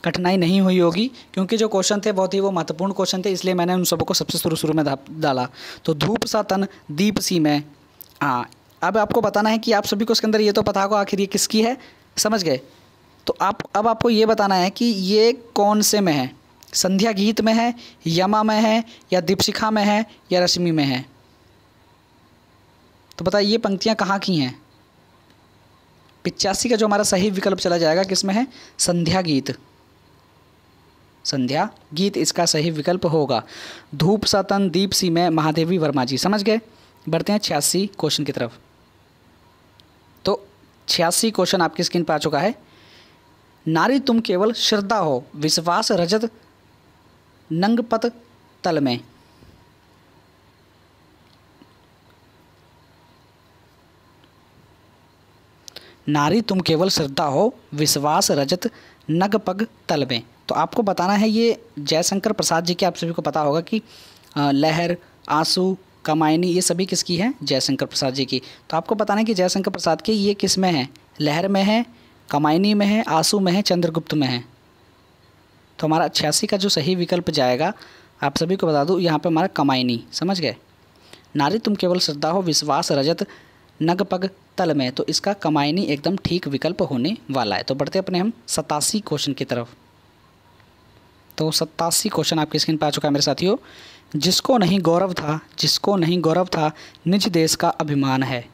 A: कठिनाई नहीं हुई होगी क्योंकि जो क्वेश्चन थे बहुत ही वो महत्वपूर्ण क्वेश्चन थे इसलिए मैंने उन सबको सबसे शुरू शुरू में डाला तो धूप सा तन दीप सी में हाँ अब आपको बताना है कि आप सभी को इसके अंदर ये तो पता होगा आखिर ये किसकी है समझ गए तो आप अब आपको ये बताना है कि ये कौन से में है संध्या गीत में है यमा में है या दीपशिखा में है या रश्मि में है तो बताइए ये पंक्तियाँ कहाँ की हैं पिचासी का जो हमारा सही विकल्प चला जाएगा किस में है संध्या गीत संध्या गीत इसका सही विकल्प होगा धूप सतन दीप सी में महादेवी वर्मा जी समझ गए बढ़ते हैं छियासी क्वेश्चन की तरफ तो छियासी क्वेश्चन आपकी स्क्रीन पर आ चुका है नारी तुम केवल श्रद्धा हो विश्वास रजत नंगपत तल में नारी तुम केवल श्रद्धा हो विश्वास रजत नगपग तल में तो आपको बताना है ये जयशंकर प्रसाद जी के आप सभी को पता होगा कि लहर आंसू कमायनी ये सभी किसकी है जयशंकर प्रसाद जी की तो आपको बताना है कि जयशंकर प्रसाद के ये किस में है लहर में है कमायनी में है आंसू में है चंद्रगुप्त में है तो हमारा छियासी का जो सही विकल्प जाएगा आप सभी को बता दूँ यहाँ पर हमारा कमायनी समझ गए नारी तुम केवल श्रद्धा हो विश्वास रजत नगपग तल में तो इसका कमायनी एकदम ठीक विकल्प होने वाला है तो बढ़ते अपने हम सतासी क्वेश्चन की तरफ तो सत्तासी क्वेश्चन आपके स्क्रीन पर आ चुका है मेरे साथियों जिसको नहीं गौरव था जिसको नहीं गौरव था निज देश का अभिमान है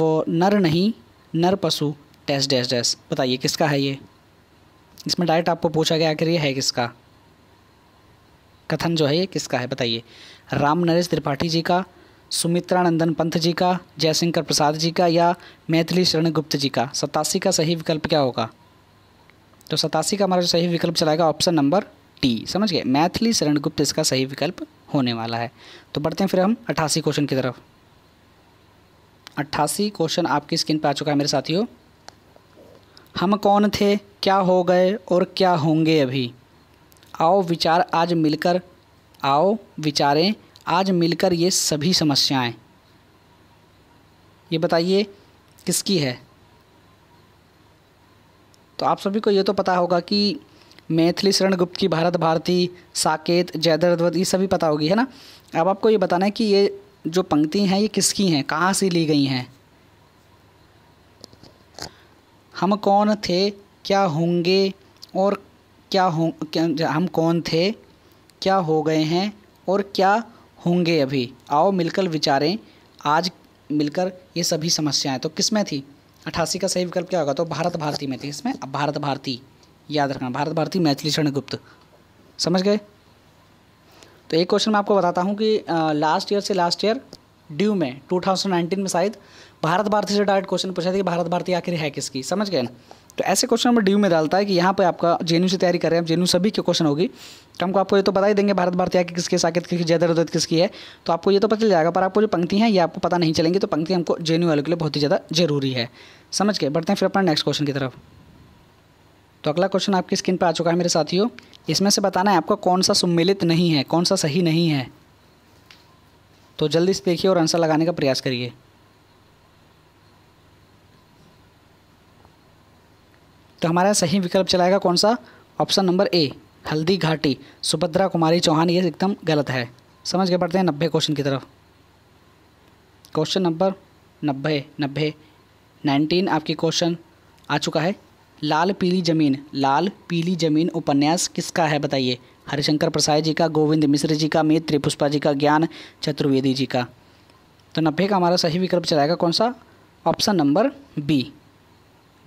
A: वो नर नहीं नर पशु डैश डैश डैश बताइए किसका है ये इसमें डायरेक्ट आपको पूछा गया आखिर ये है किसका कथन जो है ये किसका है बताइए राम नरेश त्रिपाठी जी का सुमित्रा नंदन पंथ जी का जयशंकर प्रसाद जी का या मैथिली शरण गुप्त जी का सतासी का सही विकल्प क्या होगा तो सतासी का हमारा जो सही विकल्प चलाएगा ऑप्शन नंबर टी समझ गए मैथिली शरण गुप्त इसका सही विकल्प होने वाला है तो बढ़ते हैं फिर हम अट्ठासी क्वेश्चन की तरफ अट्ठासी क्वेश्चन आपकी स्क्रीन पर आ चुका है मेरे साथियों हम कौन थे क्या हो गए और क्या होंगे अभी आओ विचार आज मिलकर आओ विचारें आज मिलकर ये सभी समस्याएं ये बताइए किसकी है तो आप सभी को ये तो पता होगा कि मैथिली शरण गुप्त की भारत भारती साकेत जयद्रद्वत ये सभी पता होगी है ना अब आपको ये बताना है कि ये जो पंक्ति हैं ये किसकी हैं कहाँ से ली गई हैं हम कौन थे क्या होंगे और क्या हो क्या हम कौन थे क्या हो गए हैं और क्या होंगे अभी आओ मिलकर विचारें आज मिलकर ये सभी समस्याएं तो किस में थी अठासी का सही विकल्प क्या होगा तो भारत भारती में थी इसमें अब भारत भारती याद रखना भारत भारती मैथिली शरण गुप्त समझ गए तो एक क्वेश्चन मैं आपको बताता हूँ कि लास्ट ईयर से लास्ट ईयर ड्यू में 2019 में शायद भारत भारती से डायरेक्ट क्वेश्चन पूछा था कि भारत भारती आखिर है किसकी समझ गए ना तो ऐसे क्वेश्चन नंबर डी में डालता है कि यहाँ पे आपका जे से तैयारी कर रहे हैं जे सभी के क्वेश्चन होगी तो हमको आपको ये तो बता ही देंगे भारत भारतीय की किसके साकेत किसकी ज़्यादा रदत किसकी है तो आपको ये तो पता चल जाएगा पर आपको जो पंक्ति हैं ये आपको पता नहीं चलेंगी तो पंक्ति हमको जे वालों के लिए बहुत ही ज़्यादा जरूरी है समझ के बढ़ते हैं फिर अपना नेक्स्ट क्वेश्चन की तरफ तो अगला क्वेश्चन आपकी स्क्रीन पर आ चुका है मेरे साथियों इसमें से बताना है आपका कौन सा सम्मिलित नहीं है कौन सा सही नहीं है तो जल्दी से देखिए और आंसर लगाने का प्रयास करिए तो हमारा सही विकल्प चलाएगा कौन सा ऑप्शन नंबर ए हल्दी घाटी सुभद्रा कुमारी चौहान ये एकदम गलत है समझ के पढ़ते हैं नब्बे क्वेश्चन की तरफ क्वेश्चन नंबर नब्बे नब्बे नाइनटीन आपकी क्वेश्चन आ चुका है लाल पीली जमीन लाल पीली जमीन उपन्यास किसका है बताइए हरिशंकर प्रसाद जी का गोविंद मिश्र जी का मित्र त्रिपुष्पा जी का ज्ञान चतुर्वेदी जी का तो नब्बे का हमारा सही विकल्प चलाएगा कौन सा option number B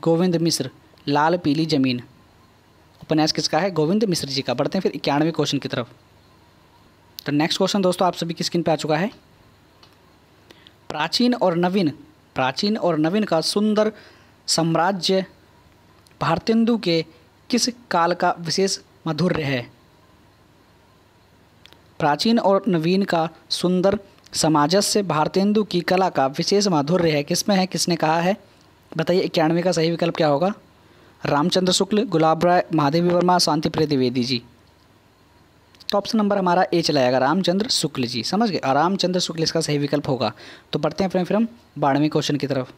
A: Govind Mishra Lal Peeli Zameen उपन्यास किसका है गोविंद मिश्र जी का बढ़ते हैं फिर इक्यानवे क्वेश्चन की तरफ तो नेक्स्ट क्वेश्चन दोस्तों आप सभी की स्क्रीन पर आ चुका है प्राचीन और नवीन प्राचीन और नवीन का सुंदर साम्राज्य भारतेंदु के किस काल का विशेष माधुर्य है प्राचीन और नवीन का सुंदर समाजस्य भारतेंदु की कला का विशेष माधुर्य है किसमें है किसने कहा है बताइए इक्यानवे का सही विकल्प क्या होगा रामचंद्र शुक्ल गुलाब राय महादेवी वर्मा शांति प्रिय द्विवेदी जी तो ऑप्शन नंबर हमारा ए चला जाएगा रामचंद्र शुक्ल जी समझ गए रामचंद्र शुक्ल इसका सही विकल्प होगा तो बढ़ते हैं अपने फिर हम बारहवीं क्वेश्चन की तरफ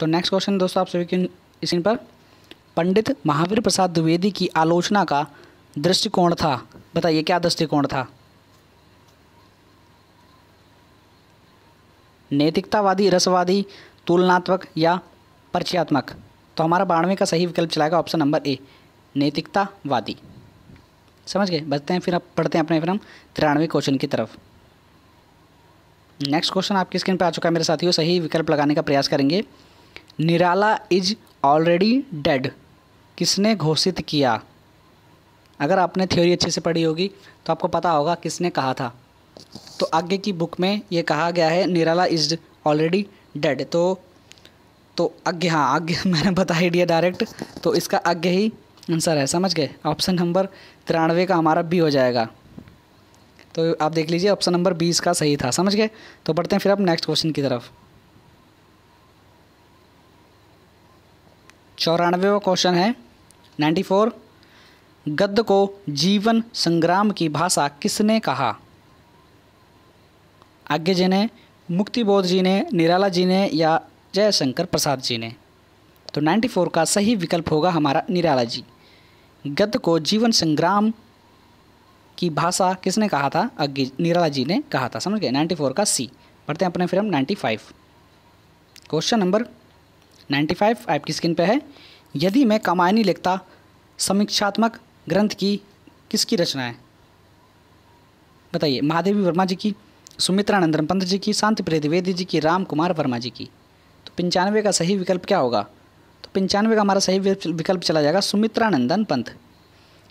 A: तो नेक्स्ट क्वेश्चन दोस्तों आप सभी इसी पर पंडित महावीर प्रसाद द्विवेदी की आलोचना का दृष्टिकोण था बताइए क्या दृष्टिकोण था नैतिकतावादी रसवादी तुलनात्मक या परिचयात्मक तो हमारा बानवे का सही विकल्प चलाएगा ऑप्शन नंबर ए नैतिकतावादी समझ गए बचते हैं फिर आप पढ़ते हैं अपने फिर हम तिरानवे क्वेश्चन की तरफ नेक्स्ट क्वेश्चन आपकी स्क्रीन पर आ चुका है मेरे साथियों सही विकल्प लगाने का प्रयास करेंगे निराला इज ऑलरेडी डेड किसने घोषित किया अगर आपने थ्योरी अच्छे से पढ़ी होगी तो आपको पता होगा किसने कहा था तो आगे की बुक में ये कहा गया है निराला इज ऑलरेडी डेड तो तो अज्ञ हाँ अज्ञ मैंने बता ही दिया डायरेक्ट तो इसका अज्ञ ही आंसर है समझ गए ऑप्शन नंबर तिरानवे का हमारा बी हो जाएगा तो आप देख लीजिए ऑप्शन नंबर बीस का सही था समझ गए तो बढ़ते हैं फिर आप नेक्स्ट क्वेश्चन की तरफ चौरानवे क्वेश्चन है नाइन्टी फोर गद्य को जीवन संग्राम की भाषा किसने कहा आज्ञा जी ने मुक्तिबोध जी ने निराला जी ने या जयशंकर प्रसाद जी ने तो 94 का सही विकल्प होगा हमारा निराला जी गद्य को जीवन संग्राम की भाषा किसने कहा था अग्नि निराला जी ने कहा था समझ गए 94 का सी पढ़ते हैं अपने फिर हम 95 क्वेश्चन नंबर 95 आपकी स्क्रीन पे है यदि मैं कमायनी लिखता समीक्षात्मक ग्रंथ की किसकी रचना है बताइए महादेवी वर्मा जी की सुमित्रा नंदन पंत जी की शांति प्रिय द्विवेदी जी की राम कुमार वर्मा जी की पंचानवे का सही विकल्प क्या होगा तो पंचानवे का हमारा सही विकल्प चला जाएगा सुमित्रा नंदन पंथ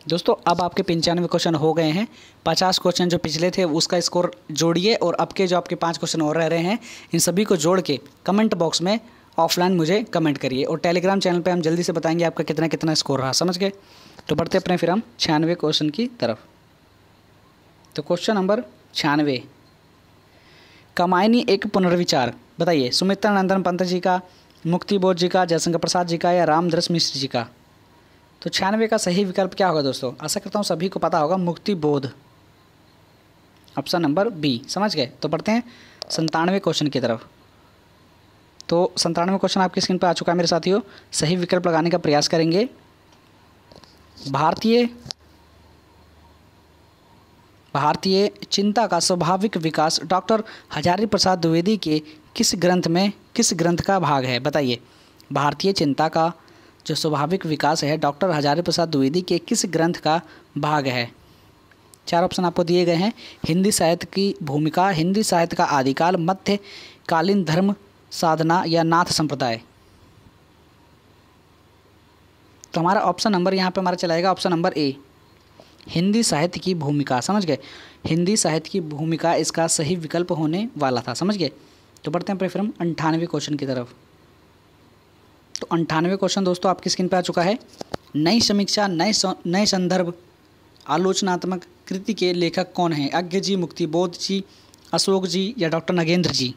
A: दोस्तों अब आपके पंचानवे क्वेश्चन हो गए हैं पचास क्वेश्चन जो पिछले थे उसका स्कोर जोड़िए और अब के जो आपके पाँच क्वेश्चन और रह रहे हैं इन सभी को जोड़ के कमेंट बॉक्स में ऑफलाइन मुझे कमेंट करिए और टेलीग्राम चैनल पे हम जल्दी से बताएंगे आपका कितना कितना स्कोर रहा समझ गए तो बढ़ते अपने फिर हम छियानवे क्वेश्चन की तरफ तो क्वेश्चन नंबर छियानवे कमायनी एक पुनर्विचार बताइए सुमित्रा नंदन पंत जी का मुक्ति बोध जी का जयशंकर प्रसाद जी का या रामदृश मिश्र जी का तो छियानवे का सही विकल्प क्या होगा दोस्तों आशा करता हूँ सभी को पता होगा मुक्ति बोध ऑप्शन नंबर बी समझ गए तो पढ़ते हैं संतानवे क्वेश्चन की तरफ तो संतानवे क्वेश्चन आपकी स्क्रीन पर आ चुका है मेरे साथियों सही विकल्प लगाने का प्रयास करेंगे भारतीय भारतीय चिंता का स्वाभाविक विकास डॉक्टर हजारी प्रसाद द्विवेदी के किस ग्रंथ में किस ग्रंथ का भाग है बताइए भारतीय चिंता का जो स्वाभाविक विकास है डॉक्टर हजारी प्रसाद द्विवेदी के किस ग्रंथ का भाग है चार ऑप्शन आपको दिए गए हैं हिंदी साहित्य की भूमिका हिंदी साहित्य का आदिकाल मध्यकालीन धर्म साधना या नाथ संप्रदाय तो हमारा ऑप्शन नंबर यहाँ पे हमारा चलाएगा ऑप्शन नंबर ए हिंदी साहित्य की भूमिका समझ गए हिंदी साहित्य की भूमिका इसका सही विकल्प होने वाला था समझ गए तो बढ़ते हैं फिर हम अंठानवे क्वेश्चन की तरफ तो अंठानवे क्वेश्चन दोस्तों आपकी स्क्रीन पर आ चुका है नई समीक्षा नए नए संदर्भ आलोचनात्मक कृति के लेखक कौन हैं अज्ञ जी मुक्ति बोध जी अशोक जी या डॉक्टर नगेंद्र जी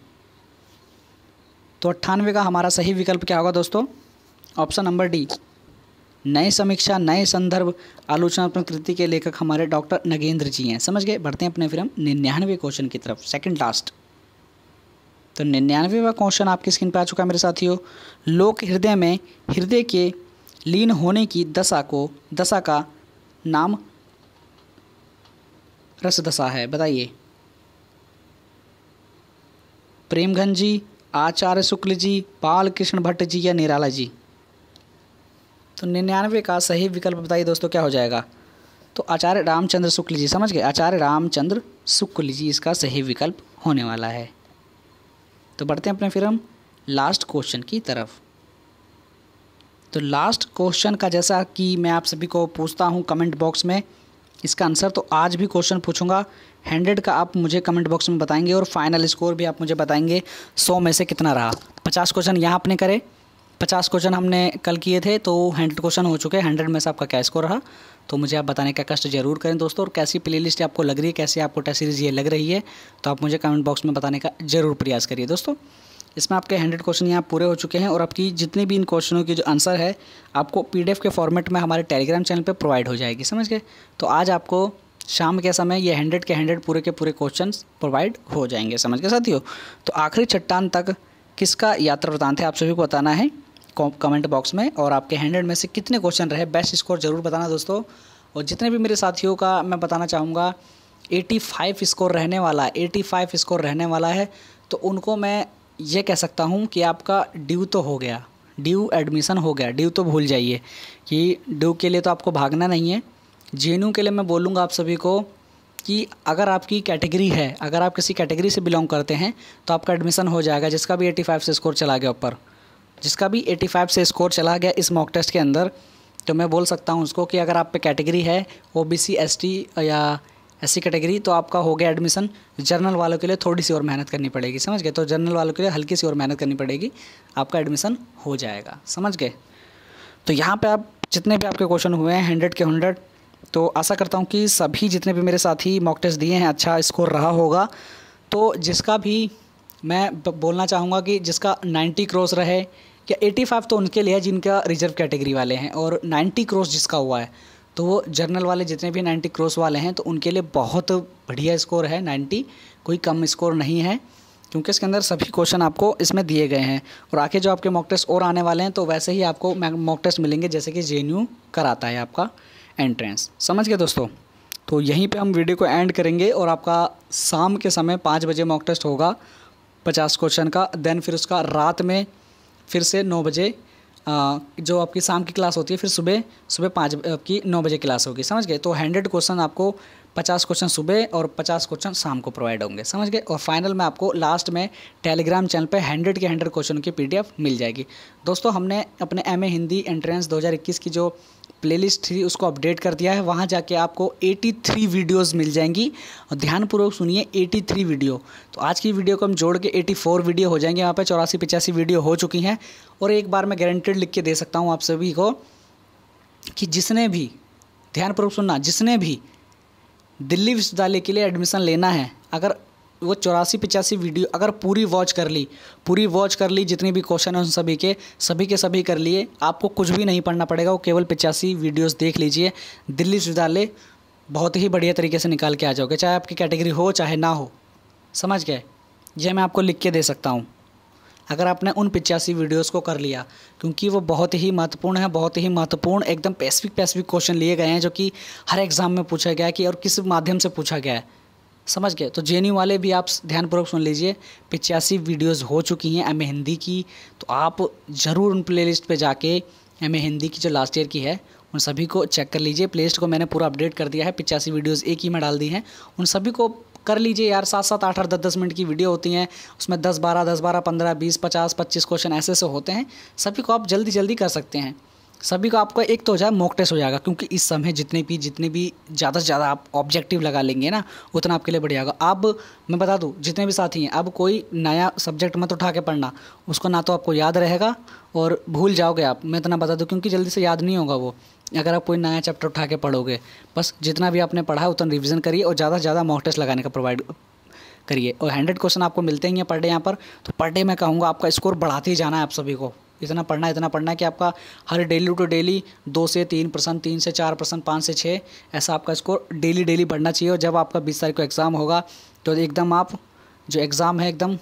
A: तो अट्ठानवे का हमारा सही विकल्प क्या होगा दोस्तों ऑप्शन नंबर डी नए समीक्षा नए संदर्भ आलोचनात्मक कृति के लेखक हमारे डॉक्टर नगेंद्र जी हैं समझ गए बढ़ते हैं अपने फिर हम निन्यानवे क्वेश्चन की तरफ सेकंड लास्ट तो निन्यानवेवा क्वेश्चन आपकी स्क्रीन पर आ चुका है मेरे साथियों लोक हृदय में हृदय के लीन होने की दशा को दशा का नाम रस दशा है बताइए प्रेमघन जी आचार्य शुक्ल जी बाल कृष्ण भट्ट जी या निराला जी तो निन्यानवे का सही विकल्प बताइए दोस्तों क्या हो जाएगा तो आचार्य रामचंद्र शुक्ल जी समझ गए आचार्य रामचंद्र शुक्ल जी इसका सही विकल्प होने वाला है तो बढ़ते हैं अपने फिर हम लास्ट क्वेश्चन की तरफ तो लास्ट क्वेश्चन का जैसा कि मैं आप सभी को पूछता हूँ कमेंट बॉक्स में इसका आंसर तो आज भी क्वेश्चन पूछूंगा हंड्रेड का आप मुझे कमेंट बॉक्स में बताएंगे और फाइनल स्कोर भी आप मुझे बताएंगे सौ में से कितना रहा पचास क्वेश्चन यहाँ आपने करे पचास क्वेश्चन हमने कल किए थे तो हंड्रेड क्वेश्चन हो चुके हैं हंड्रेड में से आपका क्या स्कोर रहा तो मुझे आप बताने का कष्ट जरूर करें दोस्तों और कैसी प्लेलिस्ट आपको लग रही है कैसी आपको टेस्ट सीरीज़ ये लग रही है तो आप मुझे कमेंट बॉक्स में बताने का जरूर प्रयास करिए दोस्तों इसमें आपके हंड्रेड क्वेश्चन यहाँ पूरे हो चुके हैं और आपकी जितने भी इन क्वेश्चनों की जो आंसर है आपको पी के फॉर्मेट में हमारे टेलीग्राम चैनल पर प्रोवाइड हो जाएगी समझ गए तो आज आपको शाम के समय ये हंड्रेड के हंड्रेड पूरे के पूरे क्वेश्चन प्रोवाइड हो जाएंगे समझ गए साथियों तो आखिरी चट्टान तक किसका यात्रा वृतांत है आप सभी को बताना है कमेंट बॉक्स में और आपके हंड्रेड में से कितने क्वेश्चन रहे बेस्ट स्कोर ज़रूर बताना दोस्तों और जितने भी मेरे साथियों का मैं बताना चाहूँगा 85 स्कोर रहने वाला 85 स्कोर रहने वाला है तो उनको मैं ये कह सकता हूँ कि आपका ड्यू तो हो गया ड्यू एडमिशन हो गया ड्यू तो भूल जाइए कि ड्यू के लिए तो आपको भागना नहीं है जे के लिए मैं बोलूँगा आप सभी को कि अगर आपकी कैटेगरी है अगर आप किसी कैटेगरी से बिलोंग करते हैं तो आपका एडमिशन हो जाएगा जिसका भी 85 से स्कोर चला गया ऊपर जिसका भी 85 से स्कोर चला गया इस मॉक टेस्ट के अंदर तो मैं बोल सकता हूँ उसको कि अगर आप पे कैटेगरी है O B C S T या एस सी कैटेगरी तो आपका हो गया एडमिशन जर्नल वालों के लिए थोड़ी सी और मेहनत करनी पड़ेगी समझ गए तो जर्नल वालों के लिए हल्की सी और मेहनत करनी पड़ेगी आपका एडमिशन हो जाएगा समझ गए तो यहाँ पर आप जितने भी आपके क्वेश्चन हुए हैं हंड्रेड के हंड्रेड तो आशा करता हूँ कि सभी जितने भी मेरे साथी मॉक टेस्ट दिए हैं अच्छा स्कोर रहा होगा तो जिसका भी मैं बोलना चाहूँगा कि जिसका 90 क्रॉस रहे या 85 तो उनके लिए है जिनका रिजर्व कैटेगरी वाले हैं और 90 क्रॉस जिसका हुआ है तो वो जर्नल वाले जितने भी 90 क्रॉस वाले हैं तो उनके लिए बहुत बढ़िया स्कोर है 90 कोई कम स्कोर नहीं है क्योंकि इसके अंदर सभी क्वेश्चन आपको इसमें दिए गए हैं और आगे जो आपके मॉक टेस्ट और आने वाले हैं तो वैसे ही आपको मॉक टेस्ट मिलेंगे जैसे कि जे कराता है आपका एंट्रेंस समझ गए दोस्तों तो यहीं पे हम वीडियो को एंड करेंगे और आपका शाम के समय पाँच बजे मॉक टेस्ट होगा पचास क्वेश्चन का देन फिर उसका रात में फिर से नौ बजे जो आपकी शाम की क्लास होती है फिर सुबह सुबह पाँच की नौ बजे क्लास होगी समझ गए तो हंड्रेड क्वेश्चन आपको पचास क्वेश्चन सुबह और पचास क्वेश्चन शाम को प्रोवाइड होंगे समझ गए और फाइनल में आपको लास्ट में टेलीग्राम चैनल पे हंड्रेड के हंड्रेड क्वेश्चन की पीडीएफ मिल जाएगी दोस्तों हमने अपने एमए हिंदी एंट्रेंस 2021 की जो प्लेलिस्ट थ्री उसको अपडेट कर दिया है वहाँ जाके आपको 83 वीडियोस मिल जाएंगी और ध्यानपूर्वक सुनिए 83 वीडियो तो आज की वीडियो को हम जोड़ के 84 वीडियो हो जाएंगे यहाँ पे चौरासी पचासी वीडियो हो चुकी हैं और एक बार मैं गारंटेड लिख के दे सकता हूँ आप सभी को कि जिसने भी ध्यानपूर्वक सुनना जिसने भी दिल्ली विश्वविद्यालय के लिए एडमिशन लेना है अगर वो चौरासी पचासी वीडियो अगर पूरी वॉच कर ली पूरी वॉच कर ली जितने भी क्वेश्चन हैं उन सभी के सभी के सभी कर लिए आपको कुछ भी नहीं पढ़ना पड़ेगा वो केवल पचासी वीडियोस देख लीजिए दिल्ली विश्वविद्यालय बहुत ही बढ़िया तरीके से निकाल के आ जाओगे चाहे आपकी कैटेगरी हो चाहे ना हो समझ गए यह मैं आपको लिख के दे सकता हूँ अगर आपने उन पिचासी वीडियोस को कर लिया क्योंकि वो बहुत ही महत्वपूर्ण है बहुत ही महत्वपूर्ण एकदम पेसिफिक पेसिफिक क्वेश्चन लिए गए हैं जो कि हर एग्ज़ाम में पूछा गया है कि और किस माध्यम से पूछा गया है समझ गए तो जे वाले भी आप ध्यानपूर्वक सुन लीजिए पिचासी वीडियोज़ हो चुकी हैं एम हिंदी की तो आप ज़रूर उन प्लेलिस्ट पर जाके एम हिंदी की जो लास्ट ईयर की है उन सभी को चेक कर लीजिए लिस्ट को मैंने पूरा अपडेट कर दिया है पिचासी वीडियोज़ एक ही में डाल दी हैं उन सभी को कर लीजिए यार सात सात आठ आठ दस दस मिनट की वीडियो होती हैं उसमें दस बारह दस बारह पंद्रह बीस पचास पच्चीस क्वेश्चन ऐसे ऐसे होते हैं सभी को आप जल्दी जल्दी कर सकते हैं सभी का आपका एक तो हो जाए मॉक टेस्ट हो जाएगा क्योंकि इस समय जितने भी जितने भी ज़्यादा से ज़्यादा आप ऑब्जेक्टिव लगा लेंगे ना उतना आपके लिए बढ़िया होगा अब मैं बता दूँ जितने भी साथी हैं अब कोई नया सब्जेक्ट मत उठा के पढ़ना उसको ना तो आपको याद रहेगा और भूल जाओगे आप मैं इतना बता दूँ क्योंकि जल्दी से याद नहीं होगा वो अगर आप कोई नया चैप्टर उठा के पढ़ोगे बस जितना भी आपने पढ़ा है उतना रिविज़न करिए और ज़्यादा से ज़्यादा मॉक टेस्ट लगाने का प्रोवाइड करिए और हंड्रेड क्वेश्चन आपको मिलते ही हैं पर डे यहाँ पर तो पर डे मैं कहूँगा आपका स्कोर बढ़ाते ही जाना है आप सभी को इतना पढ़ना है इतना पढ़ना है कि आपका हर डेली टू डेली दो से तीन परसेंट तीन से चार परसेंट पाँच से छः ऐसा आपका स्कोर डेली डेली बढ़ना चाहिए और जब आपका बीस तारीख को एग्ज़ाम होगा तो एकदम आप जो एग्ज़ाम है एकदम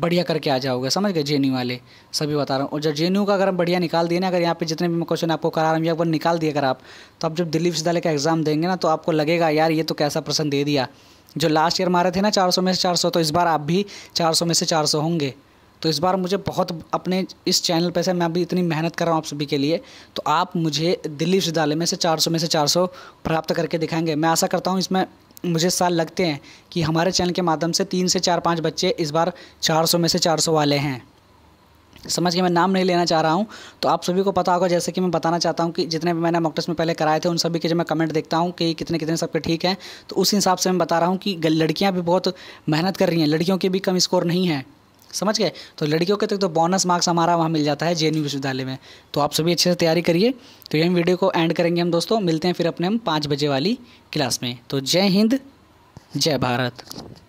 A: बढ़िया करके आ जाओगे समझ गए जे वाले सभी बता रहा हूँ और जब जे का अगर हम बढ़िया निकाल दिए ना अगर यहाँ पे जितने भी मैं क्वेश्चन आपको करा रहा हूँ या अगर निकाल दिए अगर आप तो आप जब दिल्ली विश्वविद्यालय का एग्ज़ाम देंगे ना तो आपको लगेगा यार ये तो कैसा प्रश्न दे दिया जो लास्ट ईयर मारे थे ना चार में से चार तो इस बार आप भी चार में से चार होंगे तो इस बार मुझे बहुत अपने इस चैनल पर से मैं अभी इतनी मेहनत कर रहा हूँ आप सभी के लिए तो आप मुझे दिल्ली विश्वविद्यालय में से 400 में से 400 प्राप्त करके दिखाएंगे मैं आशा करता हूँ इसमें मुझे साल लगते हैं कि हमारे चैनल के माध्यम से तीन से चार पाँच बच्चे इस बार चार में से चार वाले हैं समझ के मैं नाम नहीं लेना चाह रहा हूँ तो आप सभी को पता होगा जैसे कि मैं बताना चाहता हूँ कि जितने भी मैंने मॉक में पहले कराए थे उन सभी के जब मैं कमेंट देखता हूँ कि कितने कितने सबके ठीक हैं तो उस हिसाब से मैं बता रहा हूँ कि लड़कियाँ भी बहुत मेहनत कर रही हैं लड़कियों के भी कम स्कोर नहीं है समझ गए तो लड़कियों के तक तो बोनस तो मार्क्स हमारा वहाँ मिल जाता है जे विश्वविद्यालय में तो आप सभी अच्छे से तैयारी करिए तो यही वीडियो को एंड करेंगे हम दोस्तों मिलते हैं फिर अपने हम पाँच बजे वाली क्लास में तो जय हिंद जय भारत